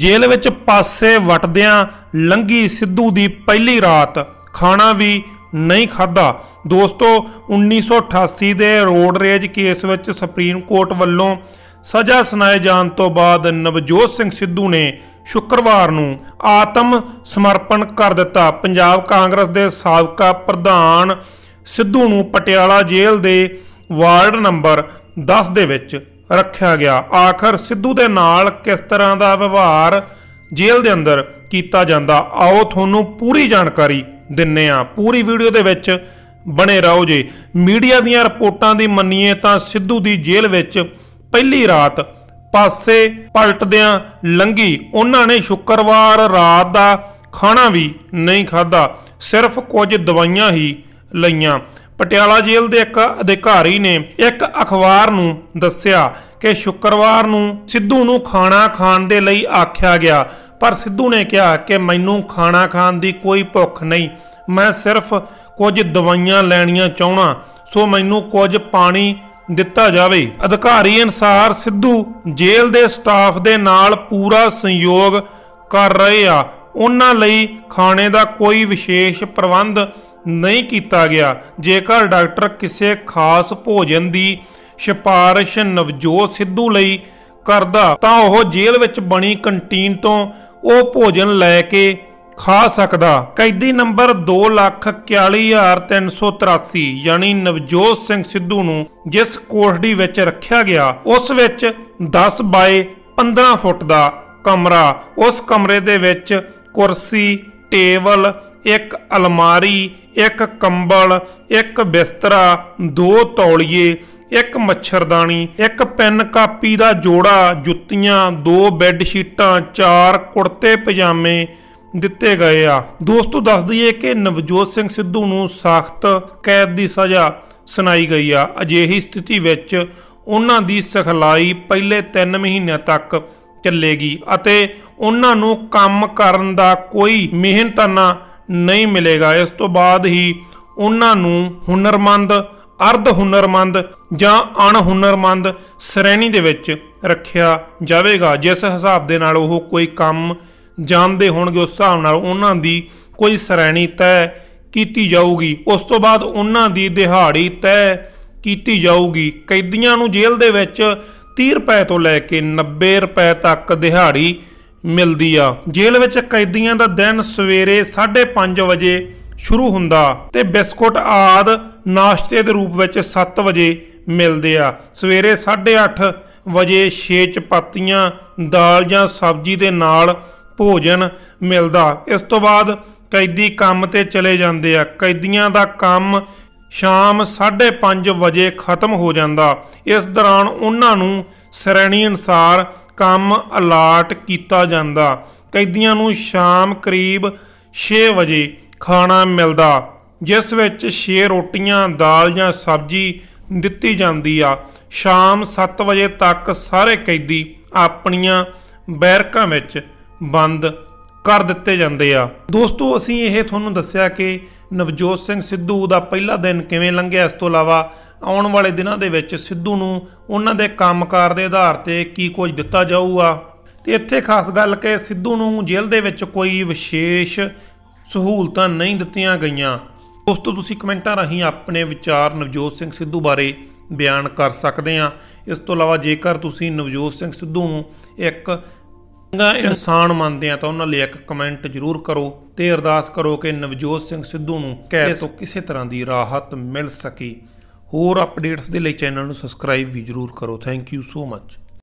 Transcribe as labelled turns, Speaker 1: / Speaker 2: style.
Speaker 1: ਜੇਲ੍ਹ ਵਿੱਚ ਪਾਸੇ ਵਟਦਿਆਂ ਲੰਗੀ ਸਿੱਧੂ ਦੀ ਪਹਿਲੀ ਰਾਤ ਖਾਣਾ ਵੀ ਨਹੀਂ ਖਾਦਾ ਦੋਸਤੋ 1988 ਦੇ ਰੋਡ ਰੇਜ ਕੇਸ ਵਿੱਚ ਸੁਪਰੀਮ ਕੋਰਟ ਵੱਲੋਂ ਸਜ਼ਾ ਸੁਣਾਏ ਜਾਣ ਤੋਂ ਬਾਅਦ ਨਵਜੋਤ ਸਿੰਘ ਸਿੱਧੂ ਨੇ ਸ਼ੁੱਕਰਵਾਰ ਨੂੰ ਆਤਮ ਸਮਰਪਣ ਕਰ ਦਿੱਤਾ ਪੰਜਾਬ ਕਾਂਗਰਸ ਦੇ ਸਾਬਕਾ ਪ੍ਰਧਾਨ ਸਿੱਧੂ ਨੂੰ ਪਟਿਆਲਾ ਜੇਲ੍ਹ ਦੇ ਵਾਰਡ ਨੰਬਰ 10 ਦੇ ਵਿੱਚ ਰੱਖਿਆ ਗਿਆ ਆਖਰ ਸਿੱਧੂ ਦੇ ਨਾਲ ਕਿਸ ਤਰ੍ਹਾਂ ਦਾ ਵਿਵਹਾਰ ਜੇਲ੍ਹ ਦੇ ਅੰਦਰ ਕੀਤਾ ਜਾਂਦਾ ਆਓ ਤੁਹਾਨੂੰ ਪੂਰੀ ਜਾਣਕਾਰੀ ਦਿੰਨੇ ਆ ਪੂਰੀ ਵੀਡੀਓ ਦੇ ਵਿੱਚ ਬਣੇ ਰਹੋ ਜੀ ਮੀਡੀਆ ਦੀਆਂ ਰਿਪੋਰਟਾਂ ਦੀ ਮੰਨੀਏ ਤਾਂ ਸਿੱਧੂ ਦੀ ਜੇਲ੍ਹ ਵਿੱਚ ਪਹਿਲੀ ਰਾਤ ਪਾਸੇ ਪਲਟਦਿਆਂ ਲੰਗੀ ਉਹਨਾਂ ਨੇ ਸ਼ੁੱਕਰਵਾਰ ਰਾਤ ਦਾ ਖਾਣਾ ਵੀ ਨਹੀਂ ਖਾਦਾ ਸਿਰਫ ਕੁਝ ਦਵਾਈਆਂ ਹੀ ਲਈਆਂ ਪਟਿਆਲਾ ਜੇਲ੍ਹ ਦੇ ਇੱਕ ਅਧਿਕਾਰੀ ਨੇ ਇੱਕ ਅਖਬਾਰ ਨੂੰ ਦੱਸਿਆ ਕਿ ਸ਼ੁੱਕਰਵਾਰ ਨੂੰ ਸਿੱਧੂ ਨੂੰ ਖਾਣਾ ਖਾਣ ਦੇ ਲਈ ਆਖਿਆ ਗਿਆ ਪਰ ਸਿੱਧੂ ਨੇ ਕਿਹਾ ਕਿ ਮੈਨੂੰ ਖਾਣਾ ਖਾਣ ਦੀ ਕੋਈ ਭੁੱਖ ਨਹੀਂ ਮੈਂ ਸਿਰਫ ਕੁਝ ਦਵਾਈਆਂ ਲੈਣੀਆਂ ਚਾਹਣਾ ਸੋ ਮੈਨੂੰ ਕੁਝ ਪਾਣੀ ਦਿੱਤਾ ਜਾਵੇ ਅਧਿਕਾਰੀ ਅਨਸਾਰ ਸਿੱਧੂ ਜੇਲ੍ਹ ਦੇ ਸਟਾਫ ਦੇ ਨਾਲ ਪੂਰਾ ਸਹਿਯੋਗ ਕਰ ਰਹੇ ਆ ਉਹਨਾਂ ਲਈ ਖਾਣੇ ਦਾ ਕੋਈ ਵਿਸ਼ੇਸ਼ ਪ੍ਰਬੰਧ ਨਹੀਂ ਕੀਤਾ ਗਿਆ ਜੇਕਰ ਡਾਕਟਰ ਕਿਸੇ ਖਾਸ ਭੋਜਨ ਦੀ ਸਿਫਾਰਿਸ਼ ਨਵਜੋਤ ਸਿੱਧੂ ਲਈ ਕਰਦਾ ਤਾਂ ਉਹ ਜੇਲ੍ਹ ਵਿੱਚ ਬਣੀ ਕੰਟੀਨ ਤੋਂ ਉਹ ਭੋਜਨ ਲੈ ਕੇ ਖਾ ਸਕਦਾ ਕੈਦੀ ਨੰਬਰ 241383 ਯਾਨੀ ਨਵਜੋਤ ਸਿੰਘ ਸਿੱਧੂ ਨੂੰ ਜਿਸ ਕੋਠੜੀ ਵਿੱਚ ਰੱਖਿਆ ਗਿਆ ਉਸ ਵਿੱਚ 10 ਬਾਏ 15 ਫੁੱਟ ਦਾ ਕਮਰਾ ਉਸ ਕਮਰੇ ਦੇ ਵਿੱਚ ਕੁਰਸੀ ਟੇਬਲ ਇੱਕ ਅਲਮਾਰੀ ਇੱਕ ਕੰਬਲ ਇੱਕ ਬਿਸਤਰਾ ਦੋ ਤੌਲੀਏ ਇੱਕ ਮੱਛਰਦਾਨੀ ਇੱਕ ਪੈਨ ਕਾਪੀ ਦਾ ਜੋੜਾ ਜੁੱਤੀਆਂ ਦੋ ਬੈੱਡ ਸ਼ੀਟਾਂ ਚਾਰ ਕੁੜਤੇ ਪਜਾਮੇ ਦਿੱਤੇ ਗਏ ਆ ਦੋਸਤੋ ਦੱਸ ਦਈਏ ਕਿ ਨਵਜੋਤ ਸਿੰਘ ਸਿੱਧੂ ਨੂੰ ਸਖਤ ਕੈਦ ਦੀ ਸਜ਼ਾ ਸੁਣਾਈ ਗਈ ਆ ਅਜਿਹੀ ਸਥਿਤੀ ਵਿੱਚ ਉਹਨਾਂ ਦੀ ਸਖਲਾਈ ਪਹਿਲੇ 3 ਮਹੀਨਿਆਂ ਤੱਕ ਚੱਲੇਗੀ ਅਤੇ ਉਹਨਾਂ ਨੂੰ ਕੰਮ ਕਰਨ ਦਾ ਕੋਈ ਮਿਹਨਤਾਨਾ ਨਹੀਂ ਮਿਲੇਗਾ ਇਸ ਤੋਂ ਬਾਅਦ ਹੀ ਉਹਨਾਂ ਨੂੰ ਹੁਨਰਮੰਦ ਅਰਧ ਹੁਨਰਮੰਦ ਜਾਂ ਅਣ ਹੁਨਰਮੰਦ ਸ਼੍ਰੇਣੀ ਦੇ ਵਿੱਚ ਰੱਖਿਆ ਜਾਵੇਗਾ ਜਿਸ ਹਿਸਾਬ ਦੇ ਨਾਲ ਉਹ ਕੋਈ ਕੰਮ ਜਾਣਦੇ ਹੋਣਗੇ ਉਸ ਹਿਸਾਬ ਨਾਲ ਉਹਨਾਂ ਦੀ ਕੋਈ ਸ਼੍ਰੇਣੀ ਤੈ ਕੀਤੀ ਜਾਊਗੀ ਉਸ ਤੋਂ ਬਾਅਦ ਉਹਨਾਂ ਦੀ ਦਿਹਾੜੀ ਤੈ ਕੀਤੀ ਜਾਊਗੀ ਕੈਦੀਆਂ ਨੂੰ ਜੇਲ੍ਹ ਦੇ ਵਿੱਚ 30 ਰੁਪਏ ਤੋਂ ਲੈ ਕੇ 90 ਰੁਪਏ ਤੱਕ ਦਿਹਾੜੀ ਮਿਲਦੀ ਆ ਜੇਲ੍ਹ ਵਿੱਚ ਕੈਦੀਆਂ ਦਾ ਦਿਨ ਸਵੇਰੇ 5:30 ਵਜੇ ਸ਼ੁਰੂ ਹੁੰਦਾ ਤੇ ਬਿਸਕੁਟ ਆਦ ਨਾਸ਼ਤੇ ਦੇ ਰੂਪ ਵਿੱਚ 7 ਵਜੇ ਮਿਲਦੇ ਆ ਸਵੇਰੇ 8:30 ਵਜੇ 6 ਚਪਾਤੀਆਂ ਦਾਲ ਜਾਂ ਸਬਜ਼ੀ ਦੇ ਨਾਲ ਭੋਜਨ ਮਿਲਦਾ ਇਸ ਤੋਂ ਬਾਅਦ ਕੈਦੀ ਕੰਮ ਤੇ ਚਲੇ ਜਾਂਦੇ ਆ ਕੈਦੀਆਂ ਦਾ ਕੰਮ ਸ਼ਾਮ 5:30 ਵਜੇ ਖਤਮ ਹੋ ਜਾਂਦਾ ਇਸ ਦੌਰਾਨ ਉਹਨਾਂ ਨੂੰ ਸ਼੍ਰੇਣੀ ਅਨੁਸਾਰ ਕੰਮ ਅਲਾਟ ਕੀਤਾ ਜਾਂਦਾ ਕੈਦੀਆਂ ਨੂੰ ਸ਼ਾਮ ਕਰੀਬ 6 ਵਜੇ ਖਾਣਾ ਮਿਲਦਾ ਜਿਸ ਵਿੱਚ 6 ਰੋਟੀਆਂ ਦਾਲ ਜਾਂ ਸਬਜ਼ੀ ਦਿੱਤੀ ਜਾਂਦੀ ਆ ਸ਼ਾਮ 7 ਵਜੇ ਤੱਕ ਸਾਰੇ ਕੈਦੀ ਆਪਣੀਆਂ ਬੈਰਕਾਂ ਵਿੱਚ ਬੰਦ ਕਰ ਦਿੱਤੇ ਜਾਂਦੇ ਆ ਦੋਸਤੋ ਅਸੀਂ ਇਹ ਤੁਹਾਨੂੰ ਦੱਸਿਆ ਕਿ ਨਵਜੋਤ ਸਿੰਘ ਸਿੱਧੂ ਦਾ ਪਹਿਲਾ ਦਿਨ ਕਿਵੇਂ ਲੰਘਿਆ ਇਸ ਤੋਂ ਇਲਾਵਾ ਆਉਣ ਵਾਲੇ ਦਿਨਾਂ ਦੇ ਵਿੱਚ ਸਿੱਧੂ ਨੂੰ ਉਹਨਾਂ ਦੇ ਕੰਮਕਾਰ ਦੇ ਆਧਾਰ ਤੇ ਕੀ ਕੁਝ ਦਿੱਤਾ ਜਾਊਗਾ ਤੇ ਇੱਥੇ ਖਾਸ ਗੱਲ ਕਿ ਸਿੱਧੂ ਨੂੰ ਜੇਲ੍ਹ ਦੇ ਵਿੱਚ ਕੋਈ ਵਿਸ਼ੇਸ਼ ਸਹੂਲਤਾਂ ਨਹੀਂ ਦਿੱਤੀਆਂ ਗਈਆਂ ਦੋਸਤੋ ਤੁਸੀਂ ਕਮੈਂਟਾਂ ਰਾਹੀਂ ਆਪਣੇ ਵਿਚਾਰ ਨਵਜੋਤ ਸਿੰਘ ਸਿੱਧੂ ਬਾਰੇ ਬਿਆਨ ਕਰ ਸਕਦੇ ਆ ਇਸ ਤੋਂ ਇਲਾਵਾ ਜੇਕਰ ਤੁਸੀਂ ਨਵਜੋਤ ਸਿੰਘ ਸਿੱਧੂ ਨੂੰ ਇੱਕ ਚੰਗਾ ਇਨਸਾਨ ਮੰਨਦੇ ਆ ਤਾਂ ਉਹਨਾਂ ਲਈ ਇੱਕ ਕਮੈਂਟ ਜ਼ਰੂਰ ਕਰੋ ਤੇ ਅਰਦਾਸ ਕਰੋ ਕਿ ਨਵਜੋਤ ਸਿੰਘ ਸਿੱਧੂ ਨੂੰ ਕੈਦ ਤੋਂ ਕਿਸੇ ਤਰ੍ਹਾਂ ਦੀ ਰਾਹਤ ਮਿਲ ਸਕੇ ਹੋਰ ਅਪਡੇਟਸ ਦੇ ਲਈ ਚੈਨਲ ਨੂੰ ਸਬਸਕ੍ਰਾਈਬ ਵੀ ਜ਼ਰੂਰ ਕਰੋ ਥੈਂਕ ਯੂ ਸੋ ਮਚ